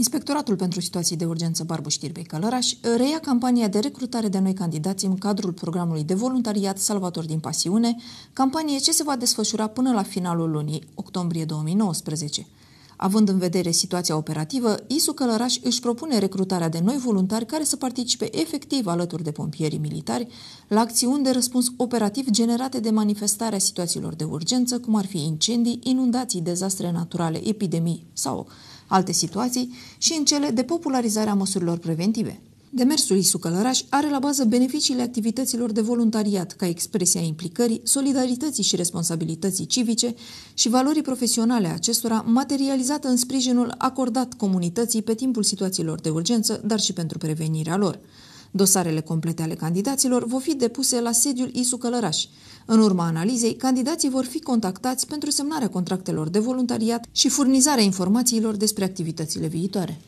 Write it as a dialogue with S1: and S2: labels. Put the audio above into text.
S1: Inspectoratul pentru situații de urgență Barbu Știrbei Călăraș reia campania de recrutare de noi candidați în cadrul programului de voluntariat Salvator din Pasiune, campanie ce se va desfășura până la finalul lunii octombrie 2019. Având în vedere situația operativă, ISU Călăraș își propune recrutarea de noi voluntari care să participe efectiv alături de pompierii militari la acțiuni de răspuns operativ generate de manifestarea situațiilor de urgență, cum ar fi incendii, inundații, dezastre naturale, epidemii sau alte situații, și în cele de popularizare a măsurilor preventive. Demersul Călăraș are la bază beneficiile activităților de voluntariat ca expresia implicării, solidarității și responsabilității civice și valorii profesionale a acestora, materializată în sprijinul acordat comunității pe timpul situațiilor de urgență, dar și pentru prevenirea lor. Dosarele complete ale candidaților vor fi depuse la sediul ISU Călăraș. În urma analizei, candidații vor fi contactați pentru semnarea contractelor de voluntariat și furnizarea informațiilor despre activitățile viitoare.